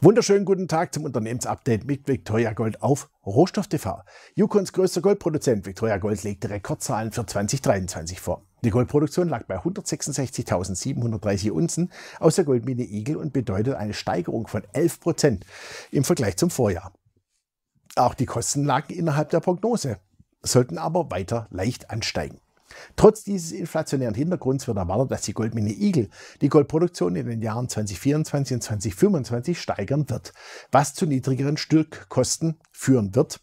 Wunderschönen guten Tag zum Unternehmensupdate mit Victoria Gold auf Rohstoff TV. Yukons größter Goldproduzent Victoria Gold legte Rekordzahlen für 2023 vor. Die Goldproduktion lag bei 166.730 Unzen aus der Goldmine Igel und bedeutet eine Steigerung von 11 Prozent im Vergleich zum Vorjahr. Auch die Kosten lagen innerhalb der Prognose, sollten aber weiter leicht ansteigen. Trotz dieses inflationären Hintergrunds wird erwartet, dass die Goldmine Igel die Goldproduktion in den Jahren 2024 und 2025 steigern wird, was zu niedrigeren Stückkosten führen wird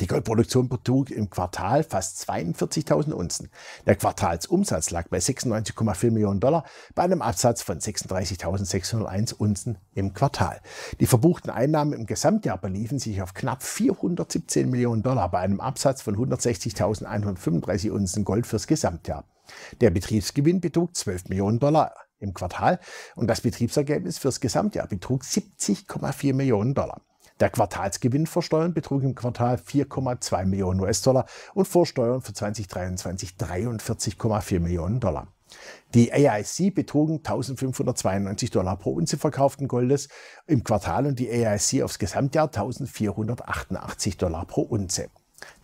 die Goldproduktion betrug im Quartal fast 42.000 Unzen. Der Quartalsumsatz lag bei 96,4 Millionen Dollar bei einem Absatz von 36.601 Unzen im Quartal. Die verbuchten Einnahmen im Gesamtjahr beliefen sich auf knapp 417 Millionen Dollar bei einem Absatz von 160.135 Unzen Gold fürs Gesamtjahr. Der Betriebsgewinn betrug 12 Millionen Dollar im Quartal und das Betriebsergebnis fürs Gesamtjahr betrug 70,4 Millionen Dollar. Der Quartalsgewinn vor Steuern betrug im Quartal 4,2 Millionen US-Dollar und vor Steuern für 2023 43,4 Millionen Dollar. Die AIC betrugen 1592 Dollar pro Unze verkauften Goldes im Quartal und die AIC aufs Gesamtjahr 1488 Dollar pro Unze.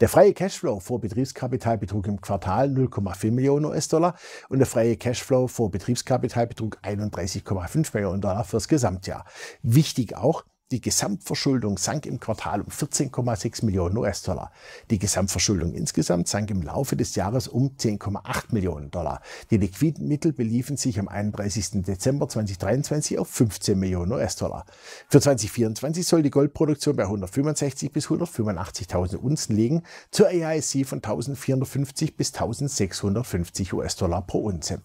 Der freie Cashflow vor Betriebskapital betrug im Quartal 0,4 Millionen US-Dollar und der freie Cashflow vor Betriebskapital betrug 31,5 Millionen Dollar fürs Gesamtjahr. Wichtig auch, die Gesamtverschuldung sank im Quartal um 14,6 Millionen US-Dollar. Die Gesamtverschuldung insgesamt sank im Laufe des Jahres um 10,8 Millionen Dollar. Die liquiden Mittel beliefen sich am 31. Dezember 2023 auf 15 Millionen US-Dollar. Für 2024 soll die Goldproduktion bei 165 bis 185.000 Unzen liegen, zur AIC von 1450 bis 1650 US-Dollar pro Unze.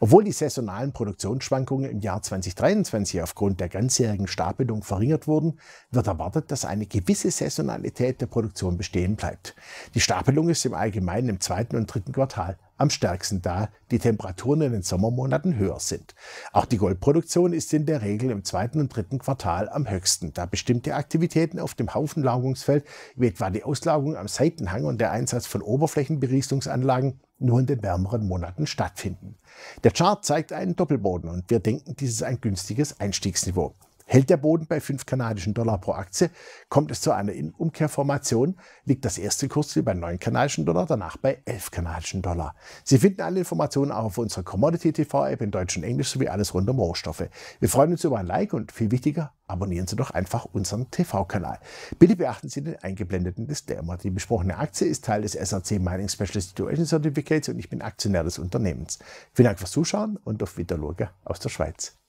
Obwohl die saisonalen Produktionsschwankungen im Jahr 2023 aufgrund der ganzjährigen Stapelung verringert wurden, wird erwartet, dass eine gewisse Saisonalität der Produktion bestehen bleibt. Die Stapelung ist im Allgemeinen im zweiten und dritten Quartal am stärksten da die Temperaturen in den Sommermonaten höher sind. Auch die Goldproduktion ist in der Regel im zweiten und dritten Quartal am höchsten, da bestimmte Aktivitäten auf dem Haufenlagungsfeld, wie etwa die Auslagung am Seitenhang und der Einsatz von Oberflächenberieselungsanlagen, nur in den wärmeren Monaten stattfinden. Der Chart zeigt einen Doppelboden und wir denken, dies ist ein günstiges Einstiegsniveau. Hält der Boden bei 5 kanadischen Dollar pro Aktie, kommt es zu einer Umkehrformation, liegt das erste Kursziel bei 9 kanadischen Dollar, danach bei 11 kanadischen Dollar. Sie finden alle Informationen auch auf unserer Commodity TV App in Deutsch und Englisch sowie alles rund um Rohstoffe. Wir freuen uns über ein Like und viel wichtiger, abonnieren Sie doch einfach unseren TV-Kanal. Bitte beachten Sie den eingeblendeten Disclaimer. Die besprochene Aktie ist Teil des SRC Mining Special Situation Certificates und ich bin Aktionär des Unternehmens. Vielen Dank fürs Zuschauen und auf Wiederloge aus der Schweiz.